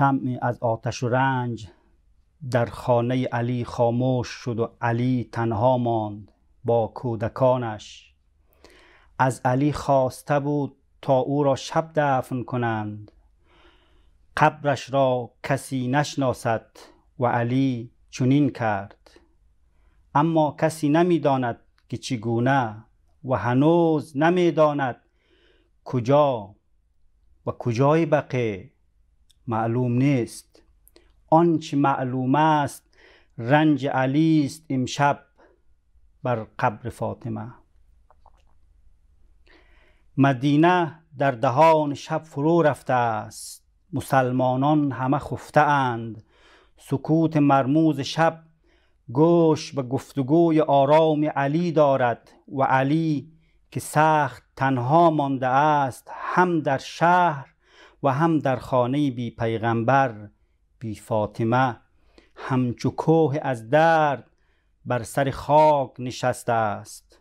شمعی از آتش و رنج در خانه علی خاموش شد و علی تنها ماند با کودکانش از علی خواسته بود تا او را شب دفن کنند قبرش را کسی نشناسد و علی چنین کرد اما کسی نمیداند که چگونه و هنوز نمیداند کجا و کجای بقیه معلوم نیست آنچه معلوم است رنج علی است امشب بر قبر فاطمه مدینه در دهان شب فرو رفته است مسلمانان همه خفته اند سکوت مرموز شب گوش به گفتگوی آرام علی دارد و علی که سخت تنها مانده است هم در شهر و هم در خانه بی پیغمبر بی فاطمه همچو کوه از درد بر سر خاک نشسته است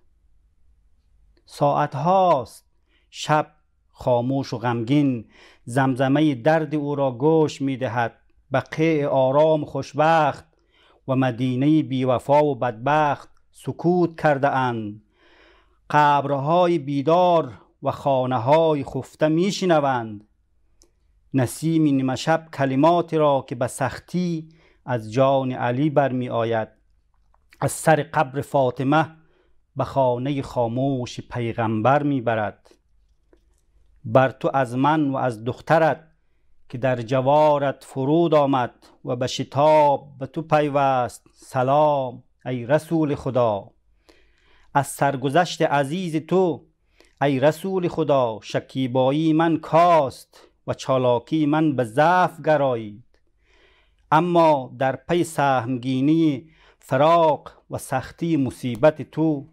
ساعت هاست شب خاموش و غمگین زمزمه درد او را گوش می دهد بقیع آرام خوشبخت و مدینه بیوفا و بدبخت سکوت کرده اند قبرهای بیدار و خانه های خفته میشنوند نسیم نیمه شب کلماتی را که به سختی از جان علی برمی آید از سر قبر فاطمه به خانه خاموش پیغمبر می برد بر تو از من و از دخترت که در جوارت فرود آمد و به شتاب به تو پیوست سلام ای رسول خدا از سرگذشت عزیز تو ای رسول خدا شکیبایی من کاست و چالاکی من به ضعف گرایید اما در پی سهمگینی فراق و سختی مصیبت تو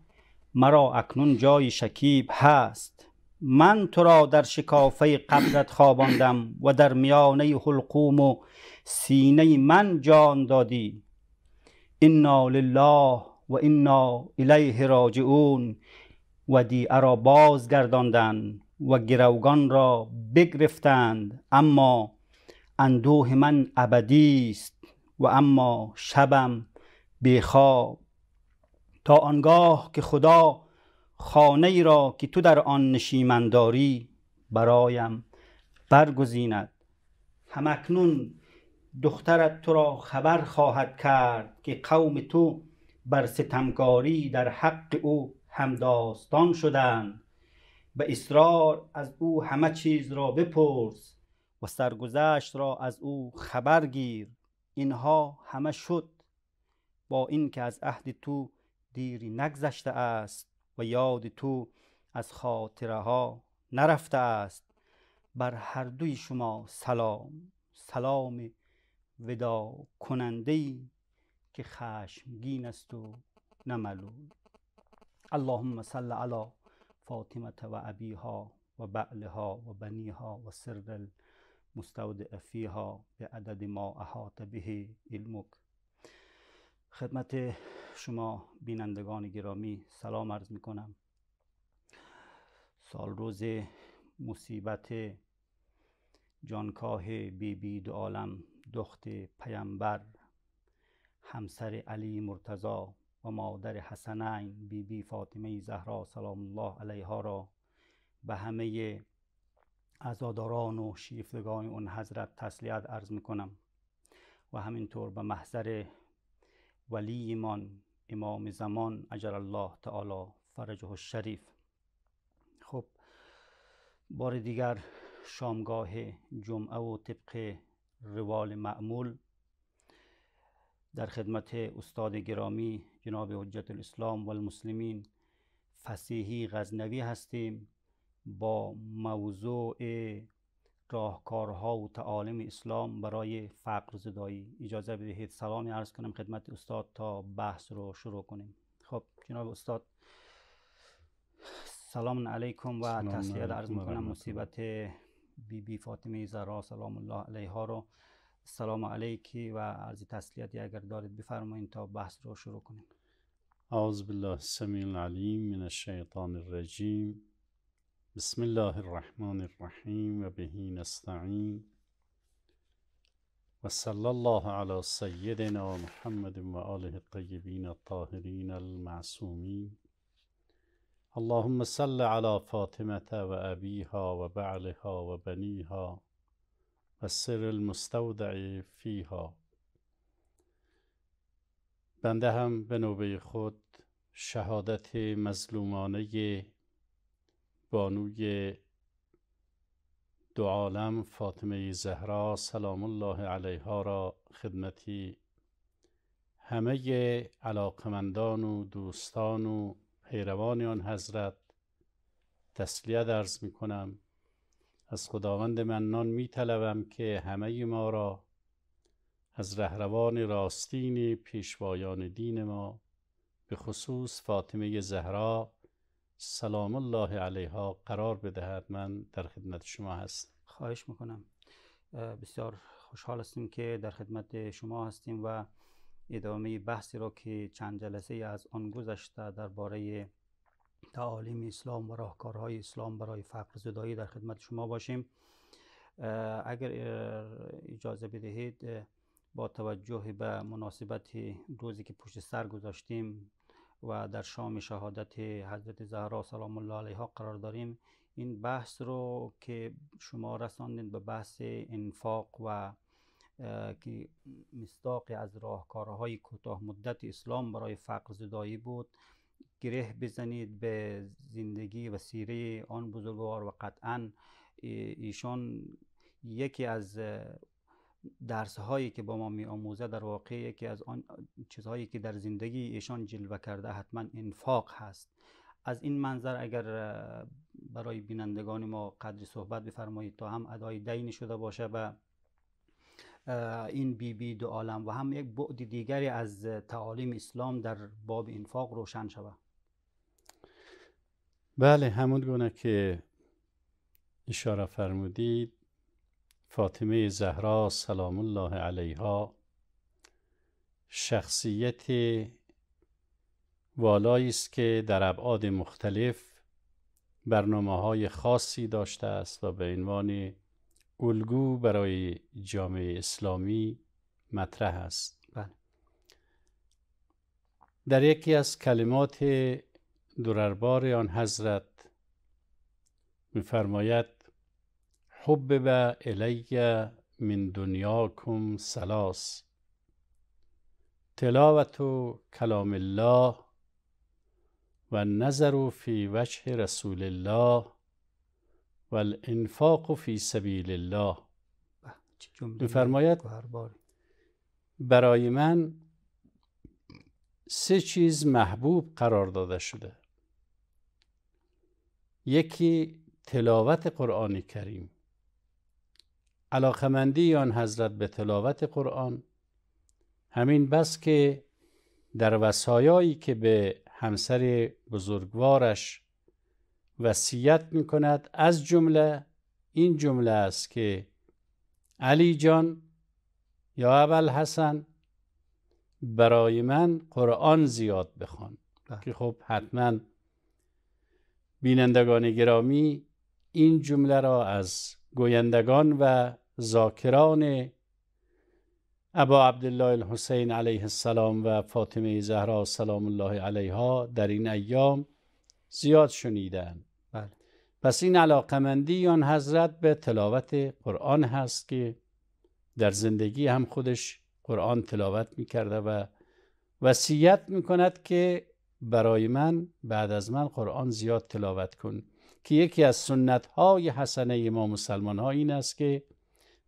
مرا اکنون جای شکیب هست من تو را در شکافه قبرت خواباندم و در میانه حلقوم و سینه من جان دادی انا لله و انا الیه راجعون ودیعه را بازگرداندن و گروگان را بگرفتند اما اندوه من ابدی است و اما شبم بیخواب تا آنگاه که خدا خانه ای را که تو در آن نشیمنداری برایم برگزیند همکنون دخترت تو را خبر خواهد کرد که قوم تو بر ستمکاری در حق او همداستان شدند به اصرار از او همه چیز را بپرس و سرگذشت را از او خبر گیر اینها همه شد با اینکه از عهد تو دیری نگذشته است و یاد تو از خاطره ها نرفته است بر هر دوی شما سلام سلام ودا کننده ای که خشمگین است و نملول اللهم صل علی فاطمة و ابیها و بعلها و بنیها و سر المستودع فیها به عدد ما احاط به علمک خدمت شما بینندگان گرامی سلام عرض می کنم سال روز مصیبت جانکاه بی بی دو عالم دخت پیمبر همسر علی مرتضا و مادر حسنین بی بی فاطمه زهرا سلام الله علیها را به همه ازاداران و شیفتگان اون حضرت تسلیت عرض میکنم و همینطور به محضر ایمان امام زمان اجر الله تعالی فرجه الشریف خب بار دیگر شامگاه جمعه و طبق روال معمول در خدمت استاد گرامی جناب حجت الاسلام و المسلمین فسیحی غزنوی هستیم با موضوع راهکارها و تعالیم اسلام برای فقر زدایی اجازه بدهید سلامی عرض کنم خدمت استاد تا بحث رو شروع کنیم خب جناب استاد سلام علیکم و تسلیت عرض میکنم مصیبت بی بی فاطمه زهرا سلام الله علیها رو سلام علیکی و عرض تسلیتی اگر دارید بفرمایید تا بحث رو شروع کنیم أعوذ بالله السميع العليم من الشيطان الرجيم بسم الله الرحمن الرحيم وبه نستعين وصلى الله على سيدنا محمد وآله الطيبين الطاهرين المعصومين اللهم صل على فاطمة وأبيها وبعلها وبنيها والسر المستودع فيها بنده هم به نوبه خود شهادت مظلومانه بانوی دو عالم فاطمه زهرا سلام الله علیها را خدمتی همه علاقمندان و دوستان و پیروان آن حضرت تسلیت ارز می کنم از خداوند منان می که همه ما را از رهروان راستین پیشوایان دین ما به خصوص فاطمه زهرا سلام الله علیها قرار بدهد من در خدمت شما هست خواهش میکنم بسیار خوشحال هستیم که در خدمت شما هستیم و ادامه بحثی را که چند جلسه از آن گذشته درباره تعالیم اسلام و راهکارهای اسلام برای فقر زدایی در خدمت شما باشیم اگر اجازه بدهید با توجه به مناسبت روزی که پشت سر گذاشتیم و در شام شهادت حضرت زهرا سلام الله علیها قرار داریم این بحث رو که شما رساندید به بحث انفاق و که مصداق از راهکارهای کوتاه مدت اسلام برای فقر زدایی بود گره بزنید به زندگی و سیره آن بزرگوار و قطعا ایشان یکی از درس هایی که با ما می آموزه در واقع یکی از آن چیزهایی که در زندگی ایشان جلوه کرده حتما انفاق هست از این منظر اگر برای بینندگان ما قدر صحبت بفرمایید تا هم ادای دین شده باشه و این بی بی دو عالم و هم یک بعد دیگری از تعالیم اسلام در باب انفاق روشن شود بله همون گونه که اشاره فرمودید فاطمه زهرا سلام الله علیها شخصیت والایی است که در ابعاد مختلف برنامه های خاصی داشته است و به عنوان الگو برای جامعه اسلامی مطرح است بله. در یکی از کلمات درربار آن حضرت میفرماید و الی من دنیاکم سلاس تلاوت کلام الله و نظر فی وجه رسول الله و الانفاق فی سبیل الله میفرماید برای من سه چیز محبوب قرار داده شده یکی تلاوت قرآن کریم علاقمندی آن حضرت به تلاوت قرآن همین بس که در وسایایی که به همسر بزرگوارش وصیت می کند از جمله این جمله است که علی جان یا اول حسن برای من قرآن زیاد بخوان بله. که خب حتما بینندگان گرامی این جمله را از گویندگان و ذاکران ابا عبدالله الحسین علیه السلام و فاطمه زهرا سلام الله علیها در این ایام زیاد شنیدن بله. پس این علاقمندی آن حضرت به تلاوت قرآن هست که در زندگی هم خودش قرآن تلاوت کرده و وصیت کند که برای من بعد از من قرآن زیاد تلاوت کن که یکی از سنت های حسنه ما مسلمان ها این است که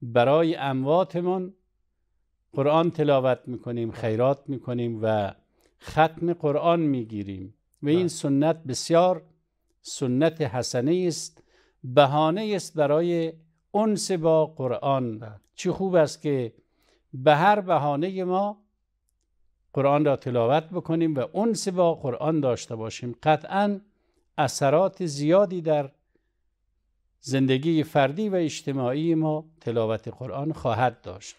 برای امواتمان قرآن تلاوت میکنیم خیرات میکنیم و ختم قرآن میگیریم و این بله. سنت بسیار سنت حسنه است بهانه است برای انس با قرآن بله. چه خوب است که به هر بهانه ما قرآن را تلاوت بکنیم و انس با قرآن داشته باشیم قطعا اثرات زیادی در زندگی فردی و اجتماعی ما تلاوت قرآن خواهد داشت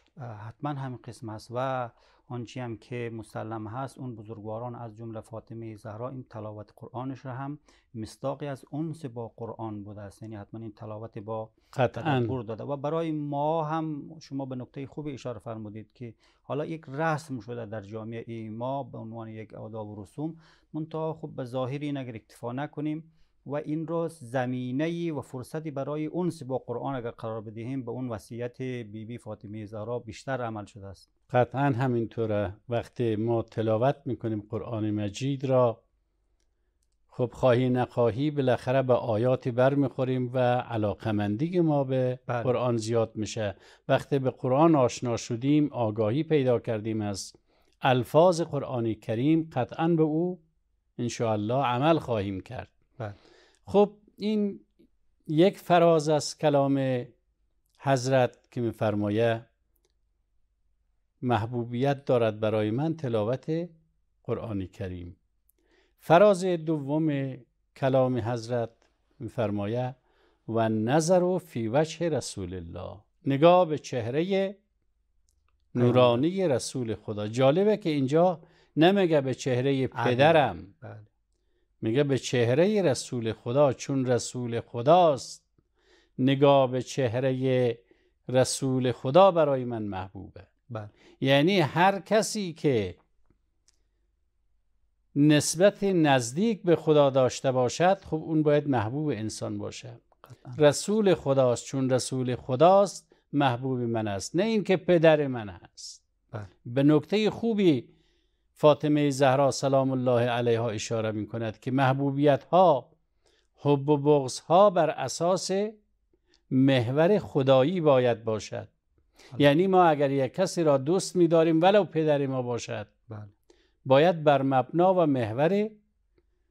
حتما همین قسم است و آنچه هم که مسلم هست اون بزرگواران از جمله فاطمه زهرا این تلاوت قرآنش را هم مستاقی از انس با قرآن بوده است یعنی حتما این تلاوت با تدبر داده و برای ما هم شما به نکته خوب اشاره فرمودید که حالا یک رسم شده در جامعه ما به عنوان یک آداب و رسوم منتها خوب به ظاهری نگر اکتفا نکنیم و این را زمینه و فرصتی برای اونس با قرآن اگر قرار بدهیم به اون وصیت بی بی فاطمه زهرا بیشتر عمل شده است قطعا همینطوره وقتی ما تلاوت میکنیم قرآن مجید را خب خواهی نخواهی بالاخره به آیاتی برمیخوریم و علاقمندی ما به بله. قرآن زیاد میشه وقتی به قرآن آشنا شدیم آگاهی پیدا کردیم از الفاظ قرآن کریم قطعا به او انشاءالله عمل خواهیم کرد بله. خب این یک فراز از کلام حضرت که میفرمایه محبوبیت دارد برای من تلاوت قرآن کریم فراز دوم کلام حضرت میفرمایه و نظر و فی وجه رسول الله نگاه به چهره نورانی رسول خدا جالبه که اینجا نمیگه به چهره پدرم بله. میگه به چهره رسول خدا چون رسول خداست نگاه به چهره رسول خدا برای من محبوبه بله. یعنی هر کسی که نسبت نزدیک به خدا داشته باشد خب اون باید محبوب انسان باشه رسول خداست چون رسول خداست محبوب من است نه اینکه پدر من است بله. به نکته خوبی فاطمه زهرا سلام الله علیها اشاره می کند که محبوبیت ها حب و بغض ها بر اساس محور خدایی باید باشد بله. یعنی ما اگر یک کسی را دوست می داریم ولو پدر ما باشد بله. باید بر مبنا و محور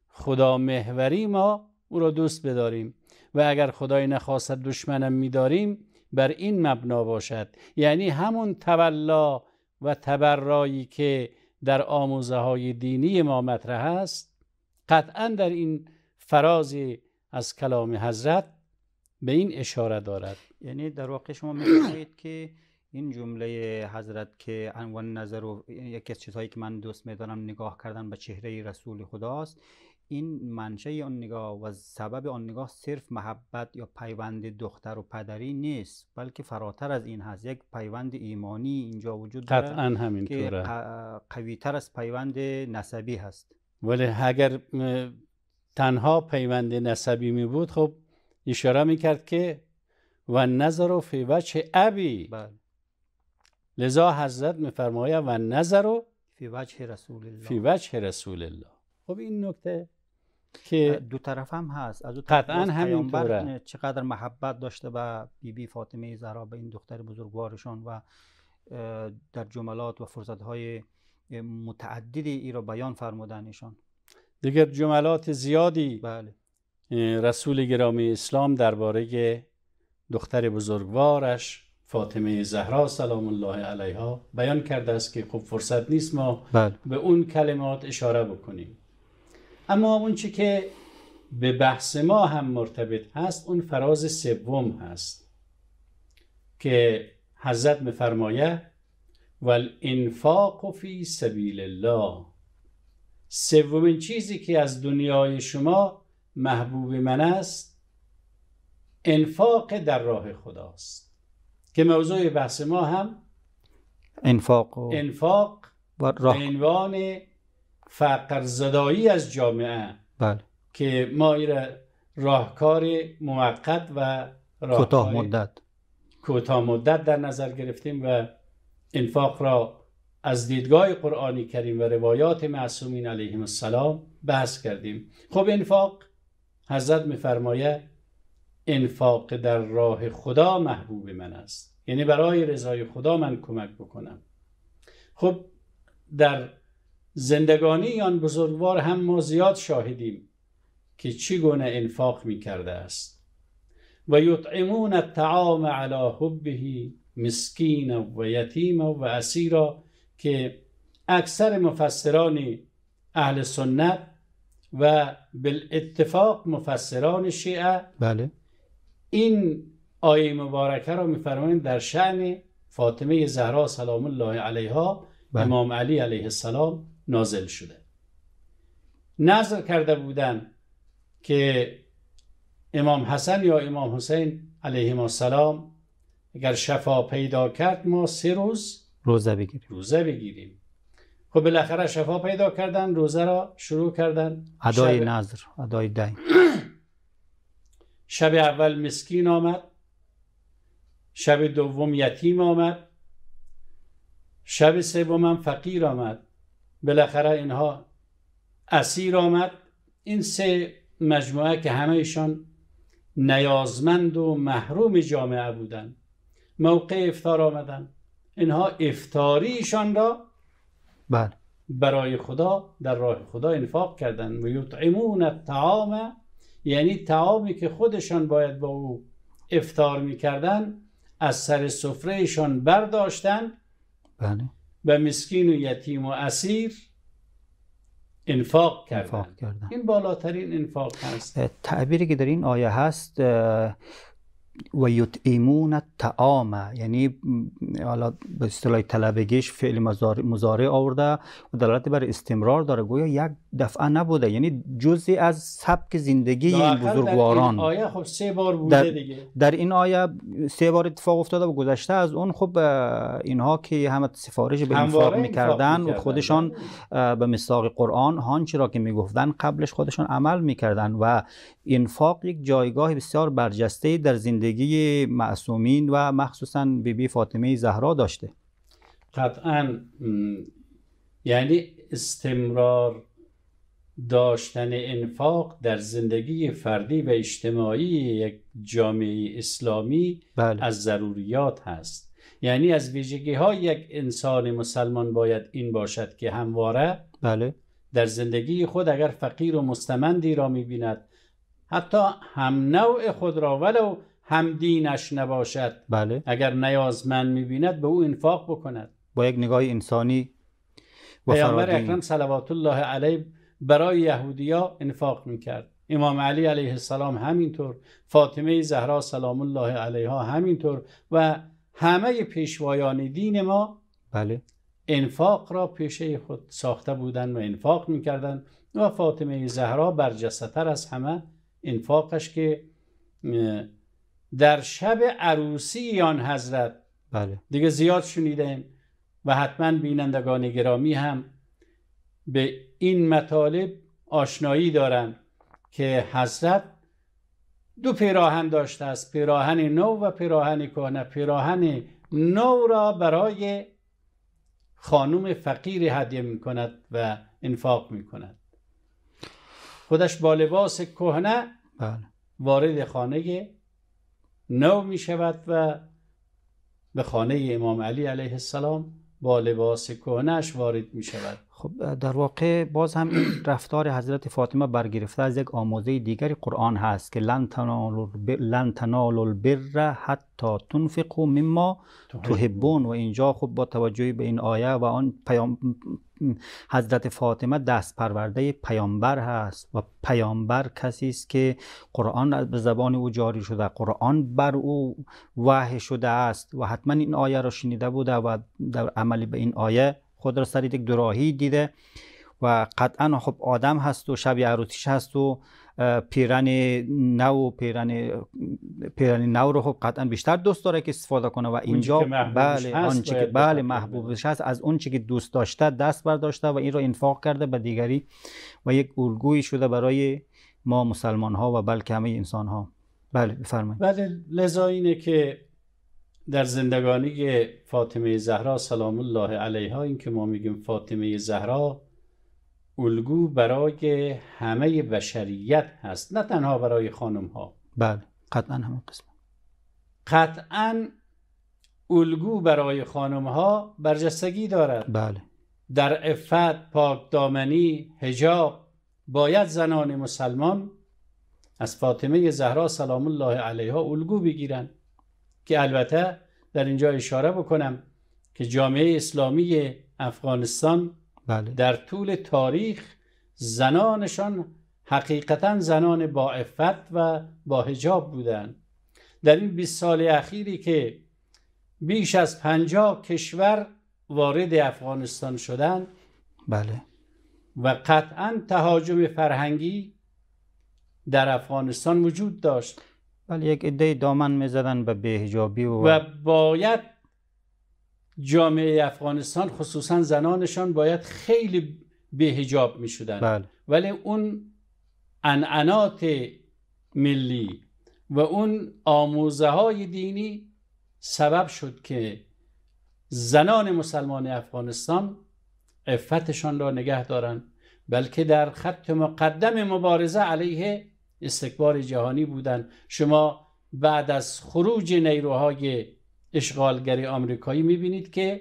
خدا محوری ما او را دوست بداریم و اگر خدای نخواست دشمنم می داریم بر این مبنا باشد یعنی همون تولا و تبرایی که در آموزه های دینی ما مطرح است قطعا در این فراز از کلام حضرت به این اشاره دارد یعنی در واقع شما میگویید که این جمله حضرت که عنوان نظر و یکی از چیزهایی که من دوست میدارم نگاه کردن به چهره رسول خداست این منشه آن نگاه و سبب آن نگاه صرف محبت یا پیوند دختر و پدری نیست بلکه فراتر از این هست یک پیوند ایمانی اینجا وجود داره قطعا همینطوره که قوی تر از پیوند نسبی هست ولی اگر تنها پیوند نسبی می بود خب اشاره می کرد که و نظر و فی وجه ابی بله. لذا حضرت میفرماید و نظر و فی وجه رسول الله فی وجه رسول الله خب این نکته که دو طرف هم هست از همین همینطوره چقدر محبت داشته به بیبی بی فاطمه زهرا به این دختر بزرگوارشان و در جملات و فرصت های متعددی ای را بیان فرمودن دیگر جملات زیادی بله. رسول گرامی اسلام درباره دختر بزرگوارش فاطمه زهرا سلام الله علیها بیان کرده است که خب فرصت نیست ما بله. به اون کلمات اشاره بکنیم اما اون چی که به بحث ما هم مرتبط هست اون فراز سوم هست که حضرت میفرمایه و الانفاق فی سبیل الله سومین چیزی که از دنیای شما محبوب من است انفاق در راه خداست که موضوع بحث ما هم انفاق و انفاق و راه عنوان فقر زدایی از جامعه بله. که ما را راهکار موقت و کوتاه مدت کوتاه مدت در نظر گرفتیم و انفاق را از دیدگاه قرآنی کریم و روایات معصومین علیهم السلام بحث کردیم خب انفاق حضرت میفرماید انفاق در راه خدا محبوب من است یعنی برای رضای خدا من کمک بکنم خب در زندگانی آن بزرگوار هم ما زیاد شاهدیم که چگونه انفاق می کرده است و یطعمون الطعام علی حبه مسکین و یتیم و اسیرا که اکثر مفسران اهل سنت و بالاتفاق مفسران شیعه بله این آیه مبارکه را میفرمایند در شعن فاطمه زهرا سلام الله علیها بله. امام علی علیه السلام نازل شده نظر کرده بودند که امام حسن یا امام حسین علیهم السلام اگر شفا پیدا کرد ما سه روز روزه بگیریم روزه بگیریم خب بالاخره شفا پیدا کردن روزه را شروع کردن ادای نظر ادای دین شب اول مسکین آمد شب دوم یتیم آمد شب سومم فقیر آمد بالاخره اینها اسیر آمد این سه مجموعه که همهشان نیازمند و محروم جامعه بودند موقع افتار آمدن اینها افتاریشان را بله برای خدا در راه خدا انفاق کردند و یطعمون الطعام یعنی تعامی که خودشان باید با او افتار میکردن از سر ایشان برداشتن بله و مسکین و یتیم و اسیر انفاق کردن, این بالاترین انفاق هست تعبیری که در این آیه هست و یطعمون الطعام یعنی حالا به اصطلاح طلبگیش فعل مزاره آورده و دلالت بر استمرار داره گویا یک دفعه نبوده یعنی جزی از سبک زندگی این بزرگواران در این آیه خب سه بار بوده دیگه در این آیه سه بار اتفاق افتاده و گذشته از اون خب اینها که همه سفارش به انفاق میکردن و خودشان بله. به مساق قرآن هانچی را که میگفتن قبلش خودشان عمل میکردن و انفاق یک جایگاه بسیار برجسته در زندگی معصومین و مخصوصا بیبی بی فاطمه زهرا داشته قطعا یعنی استمرار داشتن انفاق در زندگی فردی و اجتماعی یک جامعه اسلامی بله. از ضروریات هست یعنی از ویژگی های یک انسان مسلمان باید این باشد که همواره بله. در زندگی خود اگر فقیر و مستمندی را میبیند حتی هم نوع خود را ولو هم دینش نباشد بله. اگر نیازمند میبیند به او انفاق بکند با یک نگاه انسانی و پیامبر اکرم صلوات الله علیه برای یهودیا انفاق میکرد امام علی علیه السلام همینطور فاطمه زهرا سلام الله علیها همینطور و همه پیشوایان دین ما بله انفاق را پیشه خود ساخته بودند و انفاق میکردند و فاطمه زهرا برجسته از همه انفاقش که در شب عروسی آن حضرت بله. دیگه زیاد شنیدیم و حتما بینندگان گرامی هم به این مطالب آشنایی دارند که حضرت دو پیراهن داشته است پیراهن نو و پیراهن کهنه پیراهن نو را برای خانم فقیر هدیه می کند و انفاق می کند خودش با لباس کهنه بله. وارد خانه نو می شود و به خانه امام علی علیه السلام با لباس کهنهش وارد می شود خب در واقع باز هم این رفتار حضرت فاطمه برگرفته از یک آموزه دیگری قرآن هست که لن تنال البر حتی تنفقوا مما تحبون و اینجا خب با توجه به این آیه و آن پیام حضرت فاطمه دست پرورده پیامبر هست و پیامبر کسی است که قرآن به زبان او جاری شده قرآن بر او وحی شده است و حتما این آیه را شنیده بوده و در عمل به این آیه خود را سر یک دراهی دیده و قطعا خب آدم هست و شب عروتیش هست و پیرن نو و پیرن پیرن نو رو خب قطعا بیشتر دوست داره که استفاده کنه و اینجا بله آنچه که بله محبوبش هست از اون که دوست داشته دست برداشته و این رو انفاق کرده به دیگری و یک الگویی شده برای ما مسلمان ها و بلکه همه انسان ها بله بفرمایید بله لذا اینه که در زندگانی فاطمه زهرا سلام الله علیها این که ما میگیم فاطمه زهرا الگو برای همه بشریت هست نه تنها برای خانم ها بله قطعا همون قسم قطعا الگو برای خانم ها برجستگی دارد بله در افت پاک دامنی هجاب باید زنان مسلمان از فاطمه زهرا سلام الله علیها الگو بگیرند که البته در اینجا اشاره بکنم که جامعه اسلامی افغانستان بله. در طول تاریخ زنانشان حقیقتا زنان با افت و با هجاب بودند در این 20 سال اخیری که بیش از 50 کشور وارد افغانستان شدند بله و قطعا تهاجم فرهنگی در افغانستان وجود داشت ولی یک عده دامن میزدن به بهجابی و و باید جامعه افغانستان خصوصا زنانشان باید خیلی بهجاب میشدن بله. ولی اون انعنات ملی و اون آموزه های دینی سبب شد که زنان مسلمان افغانستان عفتشان را نگه دارند بلکه در خط مقدم مبارزه علیه استکبار جهانی بودند شما بعد از خروج نیروهای اشغالگر آمریکایی میبینید که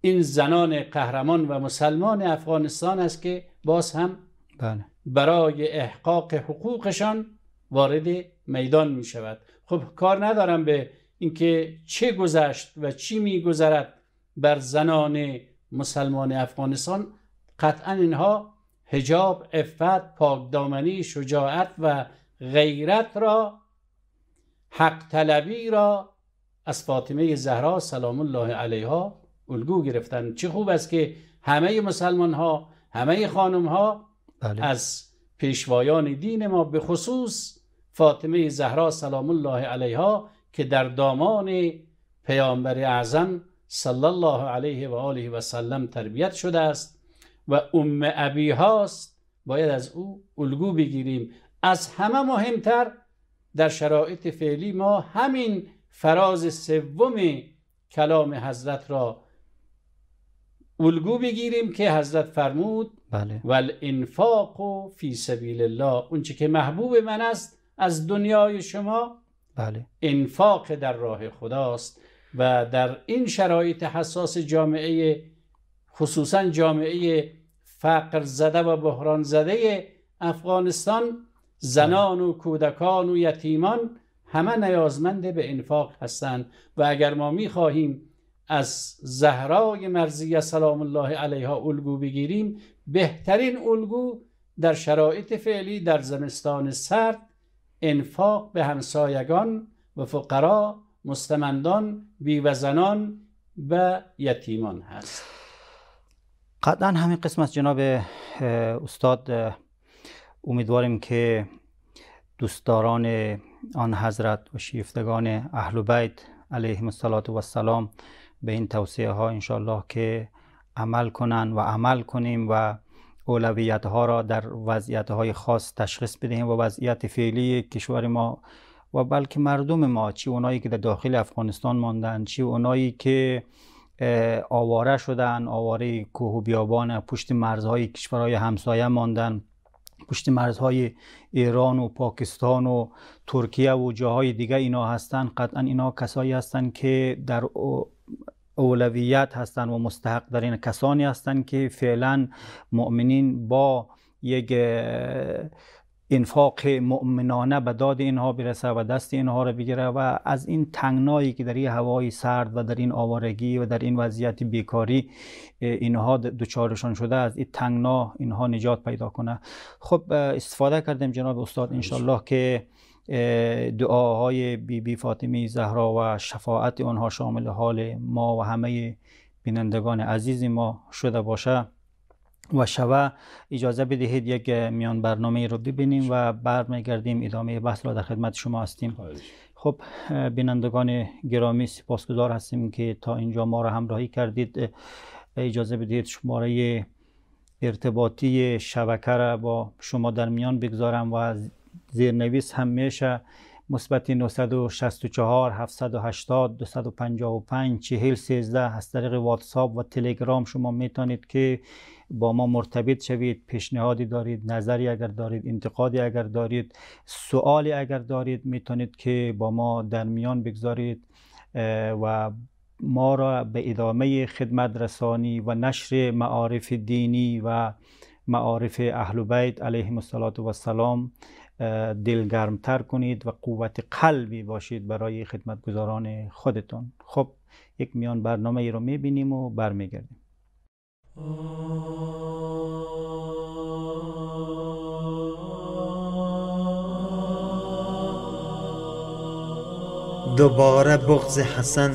این زنان قهرمان و مسلمان افغانستان است که باز هم بله. برای احقاق حقوقشان وارد میدان می شود خب کار ندارم به اینکه چه گذشت و چی گذرد بر زنان مسلمان افغانستان قطعا اینها هجاب، افت، پاکدامنی، شجاعت و غیرت را حق طلبی را از فاطمه زهرا سلام الله علیها الگو گرفتن چه خوب است که همه مسلمان ها همه خانم ها بله. از پیشوایان دین ما به خصوص فاطمه زهرا سلام الله علیها که در دامان پیامبر اعظم صلی الله علیه و آله و سلم تربیت شده است و ام ابی هاست باید از او الگو بگیریم از همه مهمتر در شرایط فعلی ما همین فراز سوم کلام حضرت را الگو بگیریم که حضرت فرمود بله. و فی سبیل الله اونچه که محبوب من است از دنیای شما بله. انفاق در راه خداست و در این شرایط حساس جامعه خصوصا جامعه فقر زده و بحران زده افغانستان زنان و کودکان و یتیمان همه نیازمند به انفاق هستند و اگر ما میخواهیم از زهرای مرزی سلام الله علیها الگو بگیریم بهترین الگو در شرایط فعلی در زمستان سرد انفاق به همسایگان و فقرا مستمندان بیوزنان و یتیمان هست قطعا همین قسم جناب استاد امیدواریم که دوستداران آن حضرت و شیفتگان اهل بیت علیهم السلام و السلام به این توصیه ها انشالله که عمل کنند و عمل کنیم و اولویت ها را در وضعیت های خاص تشخیص بدهیم و وضعیت فعلی کشور ما و بلکه مردم ما چی اونایی که در داخل افغانستان ماندن چی اونایی که آواره شدن آواره کوه و بیابان پشت مرزهای کشورهای همسایه ماندن پشت مرزهای ایران و پاکستان و ترکیه و جاهای دیگه اینا هستن قطعا اینا کسایی هستند که در اولویت هستند و مستحق در این کسانی هستند که فعلا مؤمنین با یک انفاق مؤمنانه به داد اینها برسه و دست اینها را بگیره و از این تنگنایی که در این هوای سرد و در این آوارگی و در این وضعیت بیکاری اینها دوچارشان شده از این تنگنا اینها نجات پیدا کنه خب استفاده کردیم جناب استاد انشالله که دعاهای بی بی فاطمی زهرا و شفاعت آنها شامل حال ما و همه بینندگان عزیز ما شده باشه و شوه اجازه بدهید یک میان برنامه رو ببینیم و بعد میگردیم ادامه بحث را در خدمت شما هستیم خب بینندگان گرامی سپاسگزار هستیم که تا اینجا ما را همراهی کردید اجازه بدهید شماره ارتباطی شبکه را با شما در میان بگذارم و زیرنویس هم میشه مثبت 964 780 255 4013 از طریق واتساپ و تلگرام شما میتونید که با ما مرتبط شوید پیشنهادی دارید نظری اگر دارید انتقادی اگر دارید سوالی اگر دارید میتونید که با ما در میان بگذارید و ما را به ادامه خدمت رسانی و نشر معارف دینی و معارف اهل بیت سلام دلگرم تر کنید و قوت قلبی باشید برای خدمتگزاران خودتون خب یک میان برنامه ای رو میبینیم و برمیگردیم دوباره بغض حسن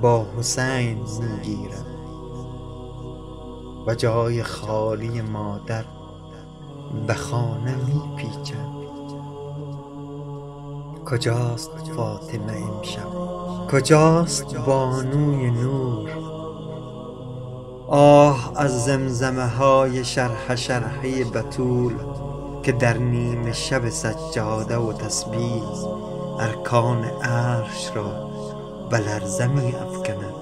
با حسین میگیرد و جای خالی مادر به خانه میپیچد کجاست فاطمه امشب کجاست بانوی نور آه از زمزمه های شرح شرحی بطول که در نیم شب سجاده و تسبیح ارکان عرش را به لرزه می افکند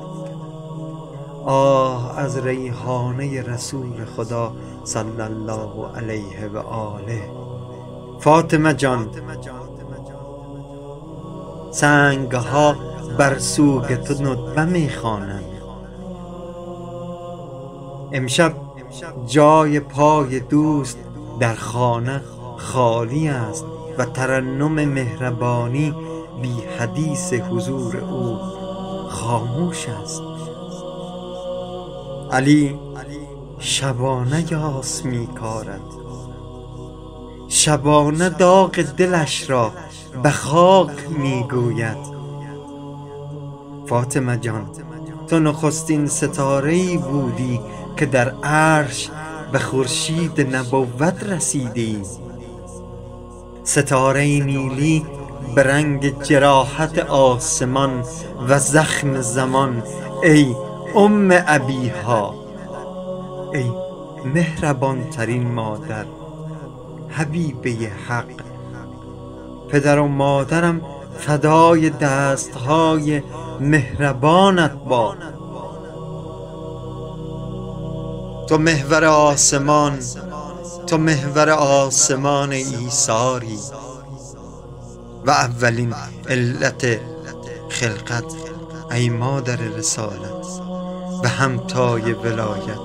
آه از ریحانه رسول خدا صلی الله علیه و آله فاطمه جان سنگ ها بر سوگ تو ندبه می امشب جای پای دوست در خانه خالی است و ترنم مهربانی بی حدیث حضور او خاموش است علی شبانه یاس می کارد شبانه داغ دلش را به خاک می گوید فاطمه جان تو نخستین ستاره بودی که در عرش به خورشید نبوت رسیدی ستاره نیلی به رنگ جراحت آسمان و زخم زمان ای ام ابیها ای مهربان ترین مادر حبیبه حق پدر و مادرم فدای دستهای مهربانت با تو محور آسمان تو محور آسمان ایساری و اولین علت خلقت ای مادر رسالت و همتای ولایت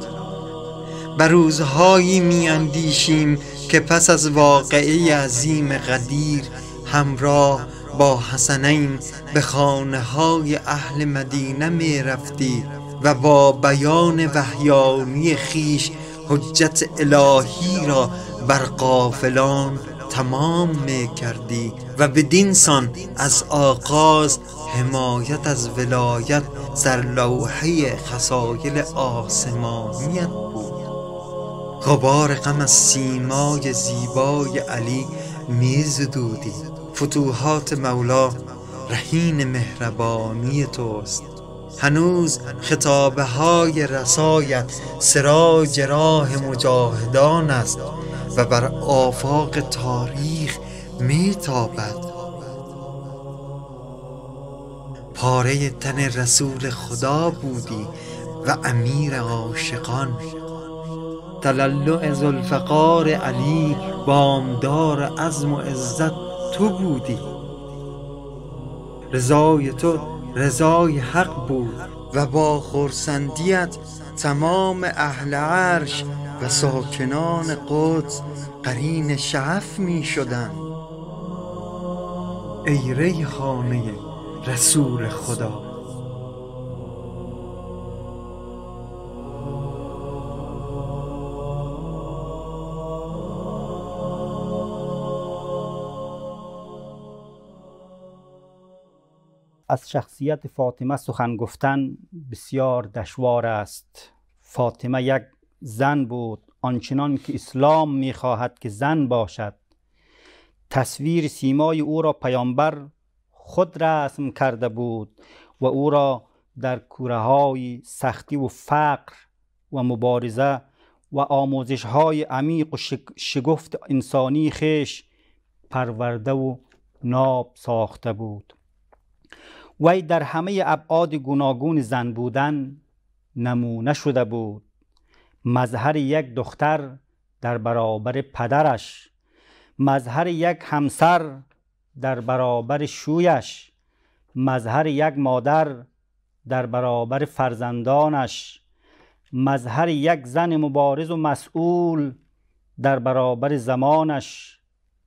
بر روزهایی می اندیشیم که پس از واقعه عظیم قدیر همراه با حسنین به خانه های اهل مدینه می رفتی و با بیان وحیانی خیش حجت الهی را بر قافلان تمام می کردی و به سان از آغاز حمایت از ولایت لوحه خسایل آسمانیت بود غبار غم از سیمای زیبای علی میزدودی فتوحات مولا رهین مهربانی توست هنوز خطابه های رسایت سراج راه مجاهدان است و بر آفاق تاریخ میتابد پاره تن رسول خدا بودی و امیر عاشقان تللع زلفقار علی بامدار عزم و عزت تو بودی رضای تو رضای حق بود و با خرسندیت تمام اهل عرش و ساکنان قدس قرین شعف می شدن ای ریحانه رسول خدا از شخصیت فاطمه سخن گفتن بسیار دشوار است فاطمه یک زن بود آنچنان که اسلام میخواهد که زن باشد تصویر سیمای او را پیامبر خود رسم کرده بود و او را در کوره های سختی و فقر و مبارزه و آموزش های عمیق و شگفت انسانی خش پرورده و ناب ساخته بود وی در همه ابعاد گوناگون زن بودن نمونه شده بود مظهر یک دختر در برابر پدرش مظهر یک همسر در برابر شویش مظهر یک مادر در برابر فرزندانش مظهر یک زن مبارز و مسئول در برابر زمانش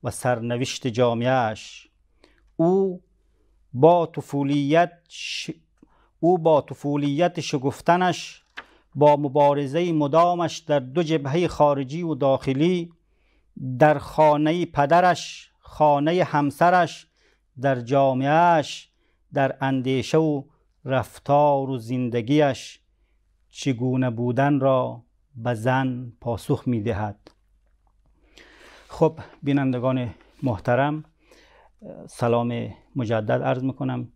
و سرنوشت جامعهش او با طفولیت ش... او با طفولیت شگفتنش با مبارزه مدامش در دو جبهه خارجی و داخلی در خانه پدرش خانه همسرش در جامعهش در اندیشه و رفتار و زندگیش چگونه بودن را به زن پاسخ میدهد خب بینندگان محترم سلام مجدد عرض میکنم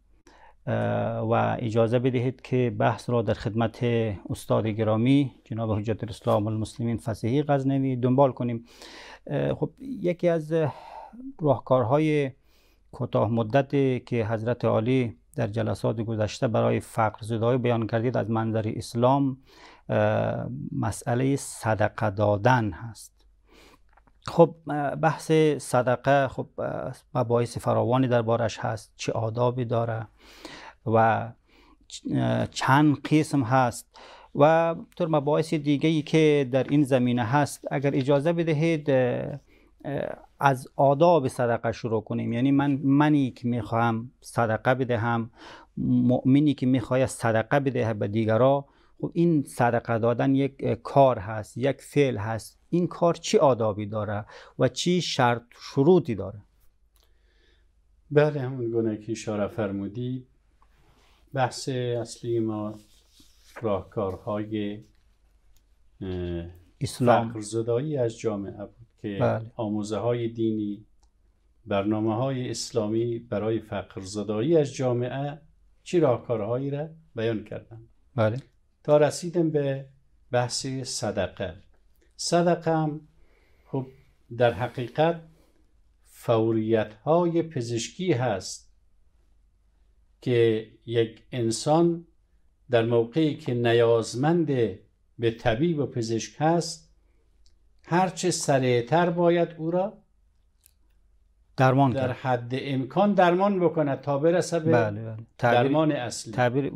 و اجازه بدهید که بحث را در خدمت استاد گرامی جناب حجت الاسلام المسلمین فسیحی غزنوی دنبال کنیم خب یکی از راهکارهای کوتاه مدت که حضرت عالی در جلسات گذشته برای فقر زدایی بیان کردید از منظر اسلام مسئله صدقه دادن هست خب بحث صدقه خب مباحث فراوانی بارش هست چه آدابی داره و چند قسم هست و طور مباحث دیگه که در این زمینه هست اگر اجازه بدهید از آداب صدقه شروع کنیم یعنی من منی که میخواهم صدقه بدهم مؤمنی که میخواید صدقه بده به دیگرا خب این صدقه دادن یک کار هست یک فعل هست این کار چی آدابی داره و چی شرط شروطی داره بله همون گونه که اشاره فرمودی، بحث اصلی ما راهکارهای اسلام فقر زدایی از جامعه بود که بله. آموزه های دینی برنامه های اسلامی برای فقر زدایی از جامعه چی راهکارهایی را بیان کردن بله تا رسیدم به بحث صدقه صدقه هم خب در حقیقت فوریت های پزشکی هست که یک انسان در موقعی که نیازمند به طبیب و پزشک هست هرچه سریعتر باید او را درمان در حد امکان درمان بکنه تا برسه به بله بله. درمان اصلی تعبیر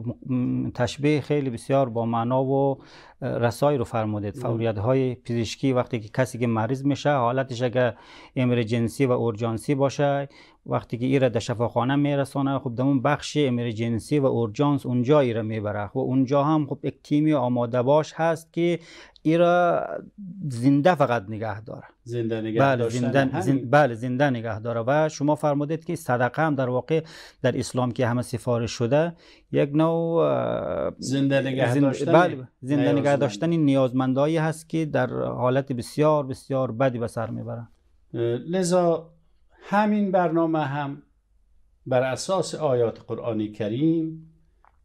تشبیه خیلی بسیار با معنا و رسایی رو فرمودید بله. فعالیت های پزشکی وقتی که کسی که مریض میشه حالتش اگر امرجنسی و اورجانسی باشه وقتی که ای را در شفاخانه میرسانه خب در اون بخش امرجنسی و اورجانس اونجا ای میبره و خب اونجا هم خب یک تیمی آماده باش هست که ای زنده فقط نگه داره زنده نگه بله زنده, زنده, بله زنده نگه داره و شما فرمودید که صدقه هم در واقع در اسلام که همه سفارش شده یک نوع زنده نگه زند... داشتن بله زنده نگه داشتن نیازمندایی هست که در حالت بسیار بسیار بدی به سر میبرن لذا همین برنامه هم بر اساس آیات قرآن کریم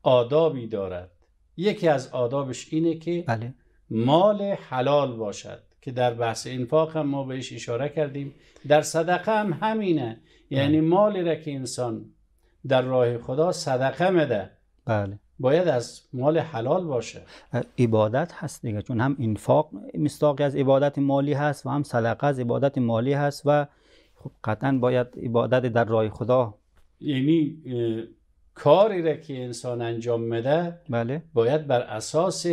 آدابی دارد یکی از آدابش اینه که بله. مال حلال باشد که در بحث انفاق هم ما بهش اشاره کردیم در صدقه هم همینه یعنی بله. مالی را که انسان در راه خدا صدقه مده بله باید از مال حلال باشه عبادت هست دیگه چون هم انفاق مستاقی از عبادت مالی هست و هم صدقه از عبادت مالی هست و خب قطعا باید عبادت در راه خدا یعنی کاری را که انسان انجام میده بله باید بر اساس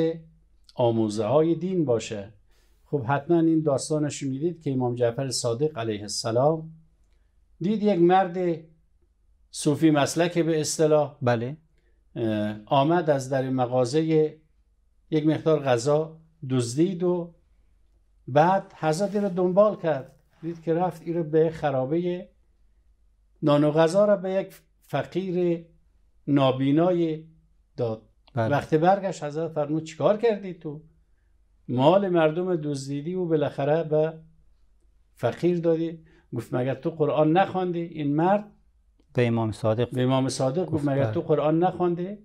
آموزه های دین باشه خب حتما این داستانش شنیدید که امام جعفر صادق علیه السلام دید یک مرد صوفی مسلک به اصطلاح بله آمد از در مغازه یک مقدار غذا دزدید و بعد حضرت را دنبال کرد دید که رفت این به خرابه نان و غذا را به یک فقیر نابینای داد بله. وقتی برگشت حضرت فرمود چیکار کردی تو مال مردم دزدیدی و بالاخره به فقیر دادی گفت مگر تو قرآن نخوندی این مرد به امام صادق به امام صادق گفت مگر بله. تو قرآن نخوندی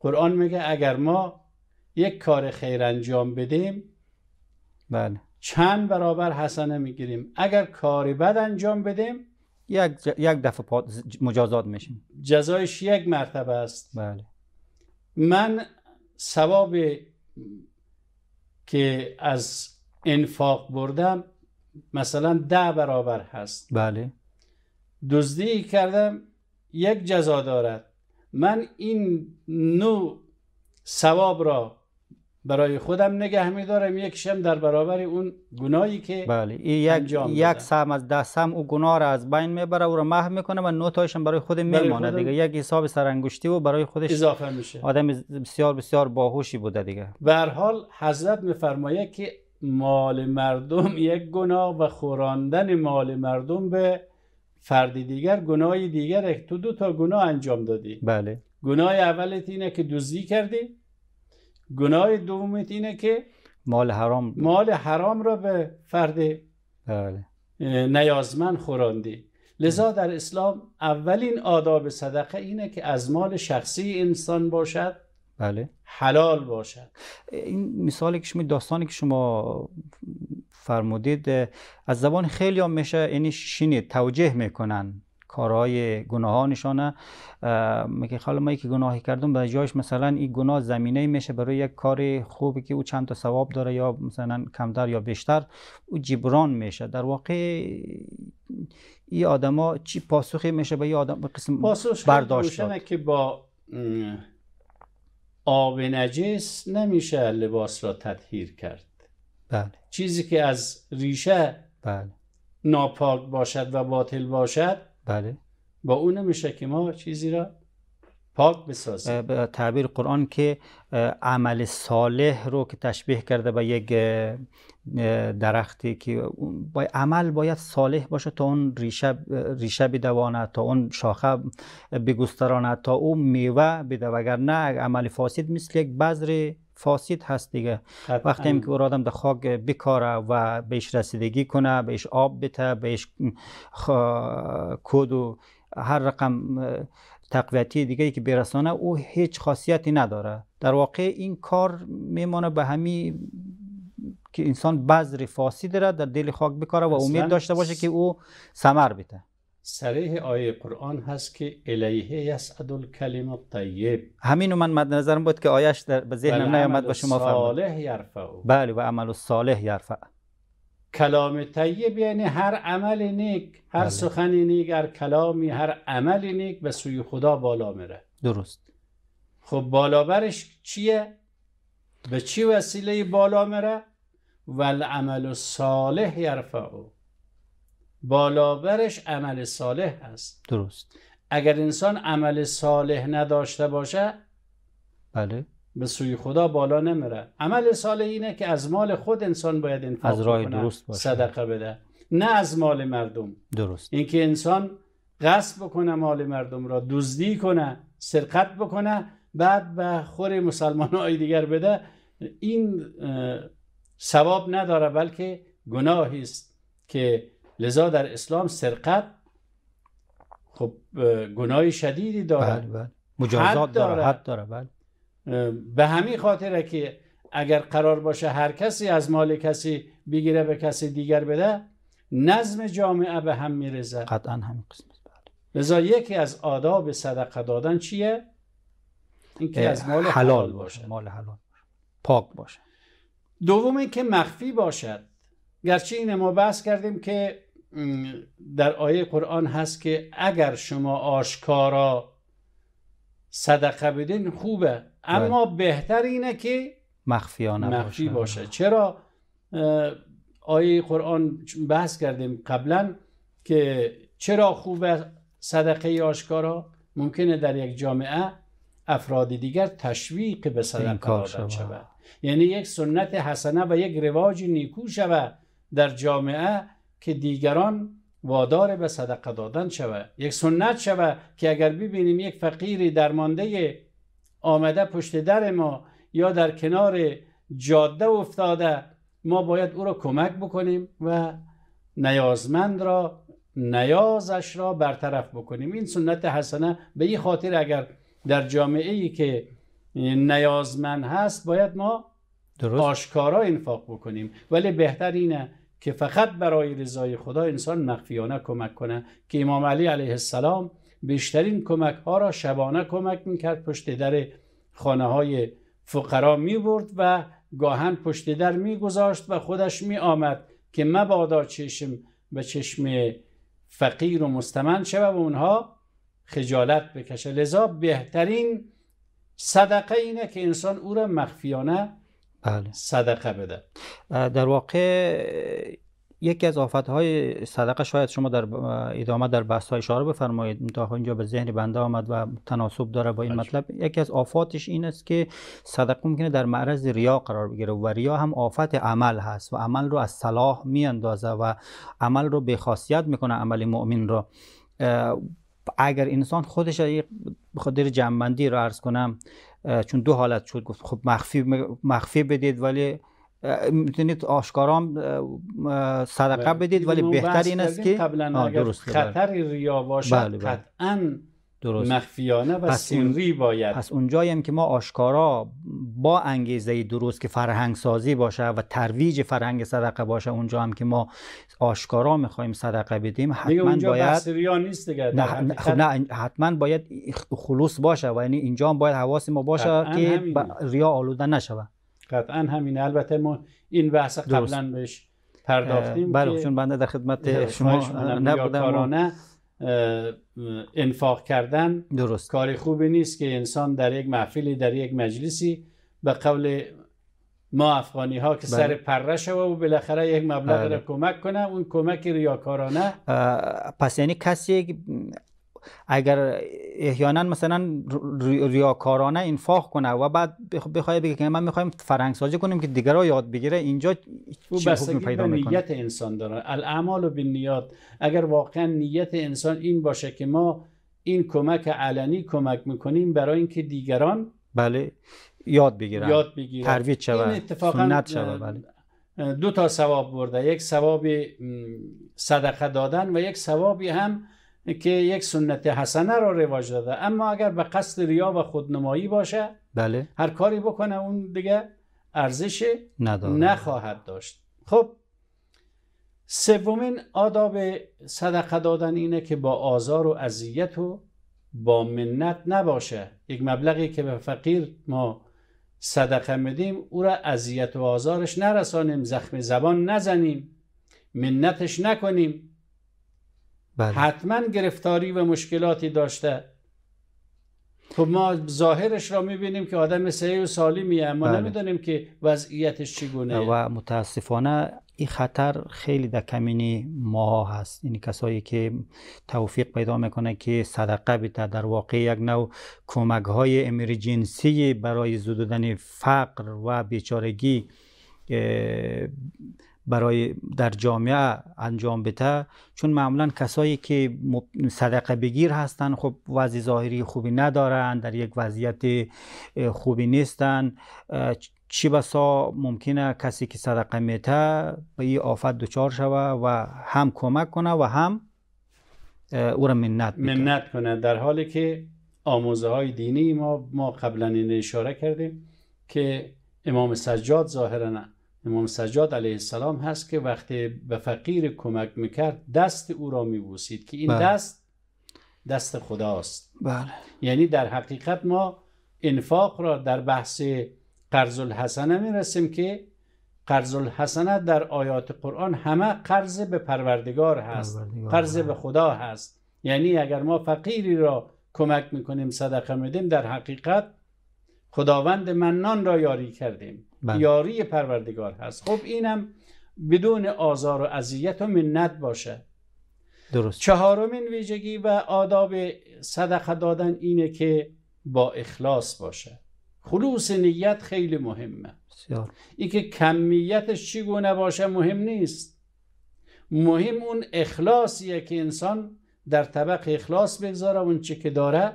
قرآن میگه اگر ما یک کار خیر انجام بدیم بله چند برابر حسنه میگیریم اگر کاری بد انجام بدیم یک, یک دفعه مجازات میشیم جزایش یک مرتبه است بله من ثواب که از انفاق بردم مثلا ده برابر هست بله دزدی کردم یک جزا دارد من این نو ثواب را برای خودم نگه میدارم یکشم در برابر اون گناهی که بله این یک یک سهم از ده سهم او گناه را از بین میبره او را محو میکنه و نو تایشم برای خود میمانه دیگه یک حساب سرانگشتی و برای خودش اضافه میشه آدم بسیار بسیار باهوشی بوده دیگه به هر حال حضرت میفرماید که مال مردم یک گناه و خوراندن مال مردم به فرد دیگر گناهی دیگر تو دو تا گناه انجام دادی بله گناه اولت اینه که دزدی کردی گناه دومت اینه که مال حرام مال حرام را به فرد بله. نیازمند خوراندی لذا بله. در اسلام اولین آداب صدقه اینه که از مال شخصی انسان باشد بله حلال باشد این مثالی که شما داستانی که شما فرمودید از زبان خیلی هم میشه یعنی شینید توجه میکنن کارهای گناهانشان میگه خال ما که گناهی کردم به جایش مثلا این گناه زمینه میشه برای یک کار خوبی که او چند تا ثواب داره یا مثلا کمتر یا بیشتر او جبران میشه در واقع این آدما چی پاسخی میشه به این آدم قسم برداشت که با آب نجس نمیشه لباس را تطهیر کرد بله. چیزی که از ریشه بله. ناپاک باشد و باطل باشد بله با اون نمیشه که ما چیزی را پاک بسازیم به تعبیر قرآن که عمل صالح رو که تشبیه کرده به یک درختی که با عمل باید صالح باشه تا اون ریشه ریشه بدواند تا اون شاخه بگستراند تا اون میوه بده وگرنه عمل فاسد مثل یک بذر فاسید هست دیگه وقتی که او آدم در خاک بکاره و بهش رسیدگی کنه بهش آب بده بهش خ... کود و هر رقم تقویتی دیگه که برسانه او هیچ خاصیتی نداره در واقع این کار میمانه به همی که انسان بذر فاسد را در دل خاک بکاره و امید داشته باشه که او سمر بده سریح آیه قرآن هست که الیه یسعد الکلم الطیب همینو من مد نظرم بود که آیش در به ذهنم بله، نیامد با شما صالح یرفع بله و عمل صالح یرفع کلام طیب یعنی هر عمل نیک هر سخنی بله. سخن نیک هر کلامی هر عمل نیک به سوی خدا بالا میره درست خب بالابرش چیه به چی وسیله بالا میره والعمل الصالح یرفعو بالابرش عمل صالح هست درست اگر انسان عمل صالح نداشته باشه بله به سوی خدا بالا نمیره عمل صالح اینه که از مال خود انسان باید انفاق از راه درست باشه. صدقه بده نه از مال مردم درست اینکه انسان غصب کنه مال مردم را دزدی کنه سرقت بکنه بعد به خور مسلمان های دیگر بده این ثواب نداره بلکه گناهی است که لذا در اسلام سرقت خب گناه شدیدی دارد بل بله. مجازات دارد, حد داره بله. به همین خاطر که اگر قرار باشه هر کسی از مال کسی بگیره به کسی دیگر بده نظم جامعه به هم میرزه قطعا همین قسمت بله. لذا یکی از آداب صدقه دادن چیه اینکه از مال حلال, باشه مال حلال پاک باشه دوم که مخفی باشد گرچه این ما بحث کردیم که در آیه قرآن هست که اگر شما آشکارا صدقه بدین خوبه اما بله. بهتر اینه که مخفیانه مخفی باشه, چرا آیه قرآن بحث کردیم قبلا که چرا خوبه صدقه آشکارا ممکنه در یک جامعه افراد دیگر تشویق به صدقه آدم شود یعنی یک سنت حسنه و یک رواج نیکو شود در جامعه که دیگران وادار به صدقه دادن شوه یک سنت شوه که اگر ببینیم یک فقیری درمانده آمده پشت در ما یا در کنار جاده افتاده ما باید او را کمک بکنیم و نیازمند را نیازش را برطرف بکنیم این سنت حسنه به این خاطر اگر در جامعه ای که نیازمند هست باید ما درست. آشکارا انفاق بکنیم ولی بهتر اینه که فقط برای رضای خدا انسان مخفیانه کمک کنه که امام علی علیه السلام بیشترین کمک ها را شبانه کمک میکرد پشت در خانه های فقرا می برد و گاهن پشت در میگذاشت و خودش می آمد که مبادا چشم به چشم فقیر و مستمند شود و اونها خجالت بکشه لذا بهترین صدقه اینه که انسان او را مخفیانه بله. صدقه بده در واقع یکی از های صدقه شاید شما در ادامه در بحث های اشاره بفرمایید تا اینجا به ذهن بنده آمد و تناسب داره با این بله. مطلب یکی از آفاتش این است که صدقه ممکنه در معرض ریا قرار بگیره و ریا هم آفت عمل هست و عمل رو از صلاح میاندازه و عمل رو به خاصیت میکنه عمل مؤمن رو اگر انسان خودش به خاطر جنبندی را عرض کنم چون دو حالت شد گفت خب مخفی مخفی بدید ولی میتونید آشکارام صدقه بله. بدید ولی بهتر این است که قبلا بله. خطر ریا باشد بله، قطعا درست مخفیانه و پس سری باید پس که ما آشکارا با انگیزه درست که فرهنگ سازی باشه و ترویج فرهنگ صدقه باشه اونجا هم که ما آشکارا میخوایم صدقه بدیم حتما اونجا باید نیست خب نه حتما باید خلوص باشه و یعنی اینجا هم باید حواس ما باشه که ریا آلوده نشوه قطعا همین البته ما این بحث قبلا بهش پرداختیم بله چون بنده در خدمت شما نبودم انفاق کردن درست کار خوبی نیست که انسان در یک محفلی در یک مجلسی به قول ما افغانی ها که سر بله. پره شوه و بالاخره یک مبلغ بله. را کمک کنه اون کمک ریاکارانه پس یعنی کسی اگر احیانا مثلا ریاکارانه انفاق کنه و بعد بخواد بگه که من میخوایم فرهنگ سازی کنیم که دیگر یاد بگیره اینجا چی حکم پیدا میکنه نیت انسان داره الاعمال بالنیات اگر واقعا نیت انسان این باشه که ما این کمک علنی کمک میکنیم برای اینکه دیگران بله یاد بگیرن یاد بگیرن ترویج شود یعنی سنت شود بله دو تا ثواب برده یک ثواب صدقه دادن و یک ثوابی هم که یک سنت حسنه را رواج داده اما اگر به قصد ریا و خودنمایی باشه بله هر کاری بکنه اون دیگه ارزش نخواهد داشت خب سومین آداب صدقه دادن اینه که با آزار و اذیت و با مننت نباشه یک مبلغی که به فقیر ما صدقه میدیم او را اذیت و آزارش نرسانیم زخم زبان نزنیم منتش نکنیم بله. حتما گرفتاری و مشکلاتی داشته خب ما ظاهرش را میبینیم که آدم سعی و سالمی ما بله. نمیدانیم که وضعیتش چگونه و متاسفانه این خطر خیلی در کمینی ما هست این یعنی کسایی که توفیق پیدا میکنه که صدقه بیته در واقع یک نوع کمک های امرجنسی برای زدودن فقر و بیچارگی برای در جامعه انجام بده چون معمولا کسایی که صدقه بگیر هستن خب وضع ظاهری خوبی ندارن در یک وضعیت خوبی نیستن چی بسا ممکنه کسی که صدقه میته به این آفت دچار شوه و هم کمک کنه و هم او را منت منت کنه در حالی که آموزه های دینی ما ما قبلا این اشاره کردیم که امام سجاد ظاهرا امام سجاد علیه السلام هست که وقتی به فقیر کمک میکرد دست او را میبوسید که این بله. دست دست خداست بله. یعنی در حقیقت ما انفاق را در بحث قرض الحسنه میرسیم که قرض الحسنه در آیات قرآن همه قرض به پروردگار هست قرض بله. به خدا هست یعنی اگر ما فقیری را کمک میکنیم صدقه میدیم در حقیقت خداوند منان را یاری کردیم بله. یاری پروردگار هست خب اینم بدون آزار و اذیت و منت باشه درست چهارمین ویژگی و آداب صدقه دادن اینه که با اخلاص باشه خلوص نیت خیلی مهمه بسیار اینکه کمیتش چگونه باشه مهم نیست مهم اون اخلاصیه که انسان در طبق اخلاص بگذاره اون چی که داره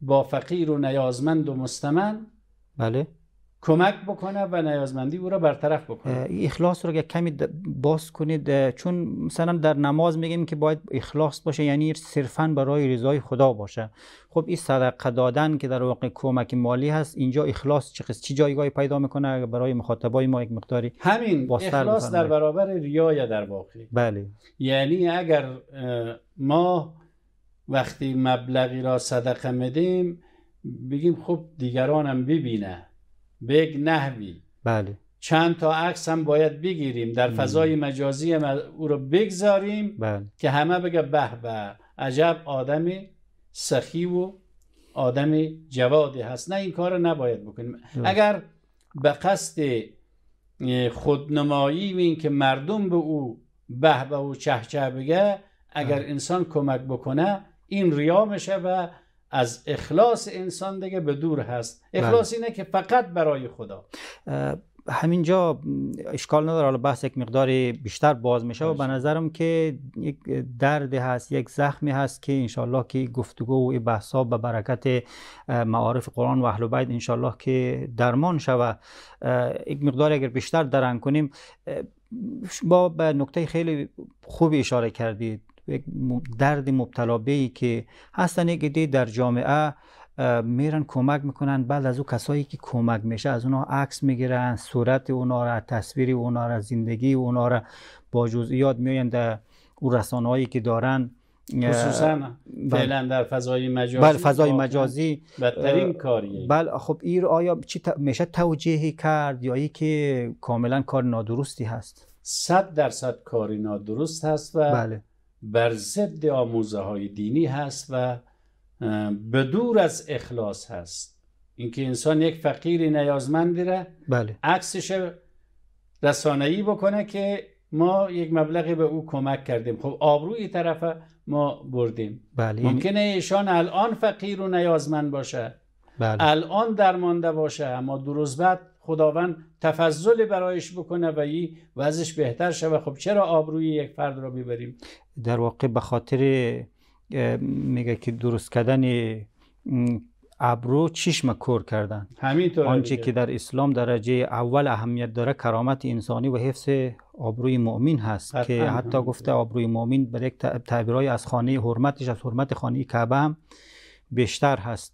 با فقیر و نیازمند و مستمن بله کمک بکنه و نیازمندی او را برطرف بکنه اخلاص رو که کمی باز کنید چون مثلا در نماز میگیم که باید اخلاص باشه یعنی صرفا برای رضای خدا باشه خب این صدقه دادن که در واقع کمک مالی هست اینجا اخلاص چه چی جایگاهی پیدا میکنه برای مخاطبای ما یک مقداری همین اخلاص در برابر ریا در واقع بله یعنی اگر ما وقتی مبلغی را صدقه میدیم بگیم خب دیگرانم ببینه به یک نحوی بله چند تا عکس هم باید بگیریم در فضای مجازی او رو بگذاریم بله. که همه بگه به به عجب آدم سخی و آدم جوادی هست نه این کار نباید بکنیم اگر به قصد خودنمایی این که مردم به او به به و چهچه بگه اگر بله. انسان کمک بکنه این ریا میشه و از اخلاص انسان دیگه به دور هست بله. اخلاص اینه که فقط برای خدا همینجا اشکال نداره حالا بحث یک مقدار بیشتر باز میشه و به نظرم که یک درد هست یک زخمی هست که انشالله که گفتگو و بحث به برکت معارف قرآن و اهل بیت انشالله که درمان شوه یک مقدار اگر بیشتر درنگ کنیم با به نکته خیلی خوبی اشاره کردید یک درد مبتلا به که هستن یک دی در جامعه میرن کمک میکنن بعد از او کسایی که کمک میشه از اونا عکس میگیرن صورت اونا را تصویر اونا را زندگی اونا را با جزئیات میاین در او رسانه هایی که دارن خصوصا بله. فعلا در فضای مجازی بل فضای مجازی بدترین کاریه بل خب ایر آیا چی میشه توجیهی کرد یا ای که کاملا کار نادرستی هست صد درصد کاری نادرست هست و بله. بر ضد آموزه های دینی هست و بدور از اخلاص هست اینکه انسان یک فقیری نیازمندی را بله. عکسش رسانه‌ای بکنه که ما یک مبلغی به او کمک کردیم خب آبروی طرف ما بردیم بله. یعنی ممکنه ایشان الان فقیر و نیازمند باشه بله. الان درمانده باشه اما دو روز بعد خداوند تفضل برایش بکنه و این وضعش بهتر شود خب چرا آبروی یک فرد را میبریم در واقع به خاطر میگه که درست کردن ابرو چشم کور کردن همینطور آنچه که در اسلام درجه اول اهمیت داره کرامت انسانی و حفظ آبروی مؤمن هست که حتی گفته آبروی مؤمن بر یک تعبیرای از خانه حرمتش از حرمت خانه کعبه هم بیشتر هست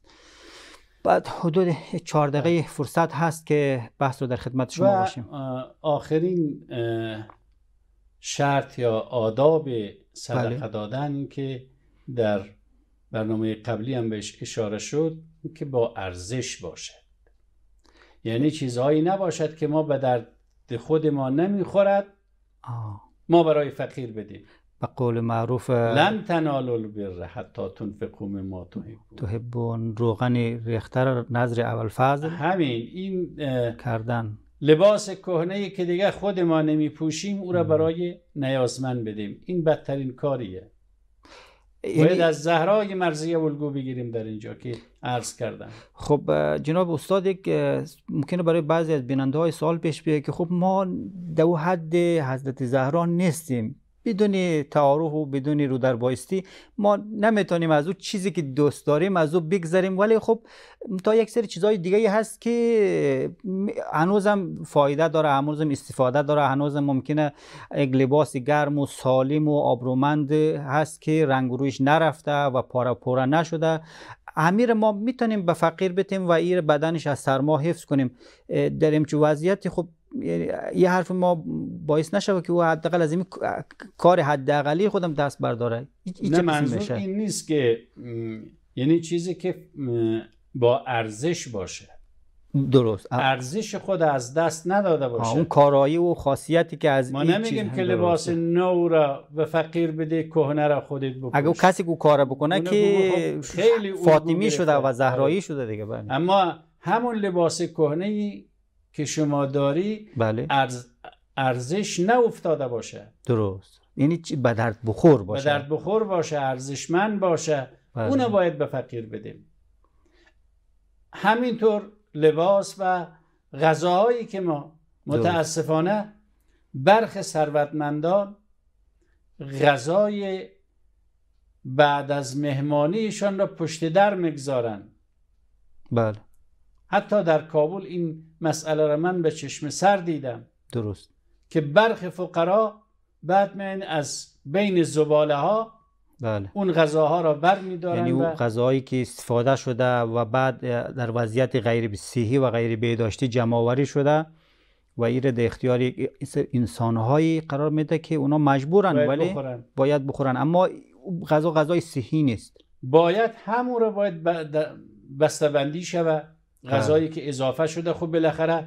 بعد حدود چهار دقیقه بله. فرصت هست که بحث رو در خدمت شما باشیم آخرین شرط یا آداب صدقه بله. دادن که در برنامه قبلی هم بهش اشاره شد که با ارزش باشد یعنی چیزهایی نباشد که ما به درد خود ما نمیخورد ما برای فقیر بدیم به قول معروف لن تنال البر حتی تنفقوا مما تحبون روغن ریختر نظر اول فضل همین این کردن لباس کهنه ای که دیگه خود ما نمی پوشیم او را برای نیازمند بدیم این بدترین کاریه یعنی باید از زهرای مرزی الگو بگیریم در اینجا که عرض کردم خب جناب استاد یک ممکنه برای بعضی از بیننده های سوال پیش بیه که خب ما دو حد حضرت زهرا نیستیم بدون تعارف و بدون رو در ما نمیتونیم از او چیزی که دوست داریم از او بگذریم ولی خب تا یک سری چیزهای دیگه هست که هنوزم فایده داره هنوزم استفاده داره هنوزم ممکنه یک لباس گرم و سالم و آبرومند هست که رنگ رویش نرفته و پاره پوره نشده امیر ما میتونیم به فقیر بتیم و ایر بدنش از سرما حفظ کنیم در چه وضعیتی خب یعنی یه حرف ما باعث نشه که او حداقل از این کار حداقلی خودم دست برداره نه منظور بشه. این نیست که یعنی چیزی که با ارزش باشه درست ارزش خود از دست نداده باشه اون کارایی و خاصیتی که از ما نمیگیم که لباس نو را به فقیر بده کهنه را خودت بپوش اگه کسی کو کار بکنه که خب، خیلی فاطمی شده و زهرایی شده دیگه بله اما همون لباس کهنه که شما داری بله. ارزش نافتاده باشه درست یعنی به درد بخور باشه به درد بخور باشه ارزشمند باشه بله. اونو باید به فقیر بدیم همینطور لباس و غذاهایی که ما متاسفانه برخ ثروتمندان غذای بعد از مهمانیشان را پشت در میگذارن بله حتی در کابل این مسئله را من به چشم سر دیدم درست که برخ فقرا بعد من از بین زباله ها بله. اون غذاها را بر می دارن یعنی اون غذاهایی که استفاده شده و بعد در وضعیت غیر و غیر بهداشتی جمع شده و این را در اختیار انسانهایی قرار میده که اونا مجبورن باید ولی بخورن. باید بخورن اما غذا غذای صحی نیست باید همون را باید بستبندی شود غذایی که اضافه شده خب بالاخره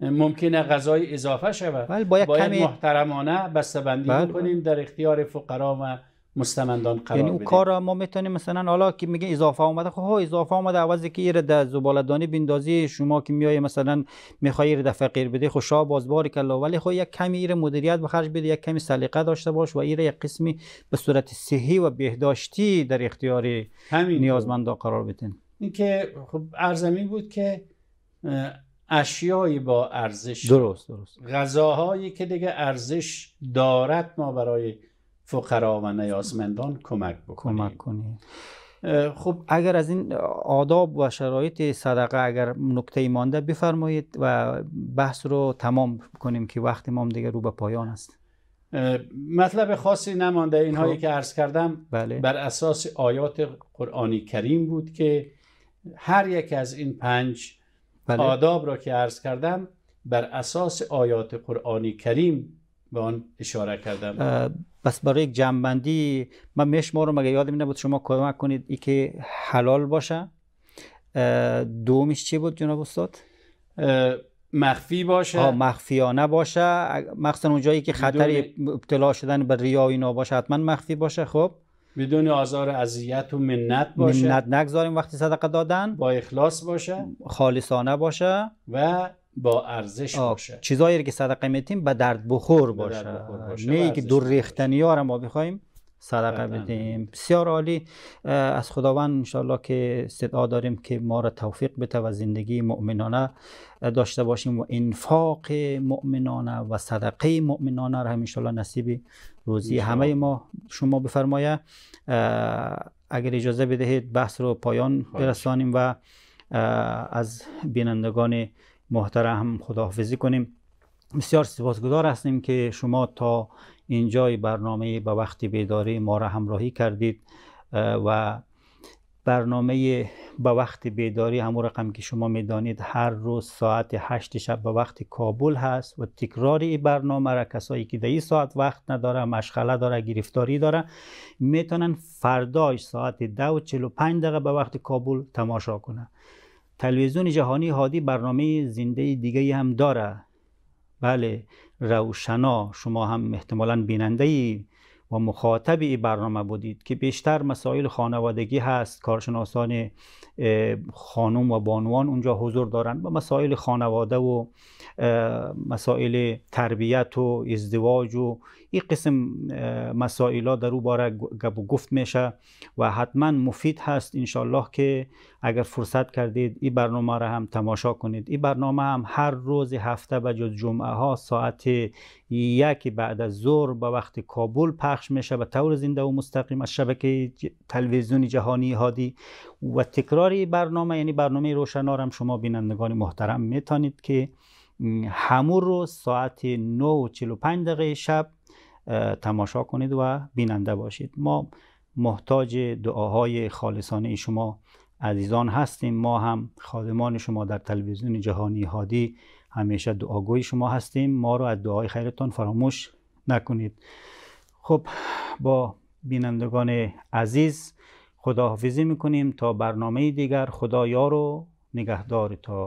ممکنه غذای اضافه شود بل باید, باید کمی... محترمانه بسته‌بندی بله. کنیم در اختیار فقرا و مستمندان قرار یعنی اون کار ما میتونیم مثلا حالا که میگه اضافه آمده خب اضافه آمده عوضی که ایره در زبالدانی بیندازی شما که میای مثلا میخوای ایره در فقیر بده خب خوشا باز بارک الله ولی خب یک کمی ایره مدیریت به خرج بده یک کمی سلیقه داشته باش و ایره یک قسمی به صورت صحی و بهداشتی در اختیار نیازمندا قرار بدین اینکه خب ارزمی بود که اشیایی با ارزش درست درست غذاهایی که دیگه ارزش دارد ما برای فقرا و نیازمندان کمک بکنیم کمک کنیم خب اگر از این آداب و شرایط صدقه اگر نکته مانده بفرمایید و بحث رو تمام کنیم که وقت ما دیگه رو به پایان است مطلب خاصی نمانده اینهایی خب. که عرض کردم بله. بر اساس آیات قرآنی کریم بود که هر یک از این پنج بله. آداب را که عرض کردم بر اساس آیات قرآنی کریم به آن اشاره کردم بس برای یک جنبندی من میشم رو مگه یادم نبود شما کمک کنید ای که حلال باشه دومش چی بود جناب استاد مخفی باشه مخفیانه باشه مخصوصا اونجایی که خطر ابتلا شدن به ریا و اینا باشه حتما مخفی باشه خب بدون آزار اذیت و منت باشه منت نگذاریم وقتی صدقه دادن با اخلاص باشه خالصانه باشه و با ارزش باشه چیزایی که صدقه میتیم به درد بخور باشه, باشه. نه که دور ریختنی ها ما بخوایم صدقه بله. بدیم بسیار عالی از خداوند انشاءالله که استدعا داریم که ما را توفیق بده و زندگی مؤمنانه داشته باشیم و انفاق مؤمنانه و صدقه مؤمنانه را هم الله نصیب روزی همه ما شما بفرمایید اگر اجازه بدهید بحث رو پایان برسانیم و از بینندگان محترم خداحافظی کنیم بسیار سپاسگزار هستیم که شما تا اینجای برنامه به وقتی بیداری ما را همراهی کردید و برنامه با وقت بیداری همون رقم که شما میدانید هر روز ساعت هشت شب به وقت کابل هست و تکرار این برنامه را کسایی که در این ساعت وقت نداره مشغله داره گرفتاری داره میتونن فرداش ساعت ده و چل و پنج دقیقه به وقت کابل تماشا کنه تلویزیون جهانی هادی برنامه زنده دیگه هم داره بله روشنا شما هم احتمالا بیننده و مخاطب این برنامه بودید که بیشتر مسائل خانوادگی هست کارشناسان خانم و بانوان اونجا حضور دارند و مسائل خانواده و مسائل تربیت و ازدواج و این قسم مسائل ها در او باره گفت میشه و حتما مفید هست انشالله که اگر فرصت کردید این برنامه را هم تماشا کنید این برنامه هم هر روز هفته به جز جمعه ها ساعت یک بعد از ظهر به وقت کابل پخش میشه به طور زنده و مستقیم از شبکه تلویزیون جهانی هادی و تکرار برنامه یعنی برنامه روشنار هم شما بینندگان محترم میتانید که همون روز ساعت 9:45 و شب تماشا کنید و بیننده باشید ما محتاج دعاهای خالصانه شما عزیزان هستیم ما هم خادمان شما در تلویزیون جهانی هادی همیشه دعاگوی شما هستیم ما رو از دعای خیرتان فراموش نکنید خب با بینندگان عزیز خداحافظی میکنیم تا برنامه دیگر خدایا رو نگهدارتان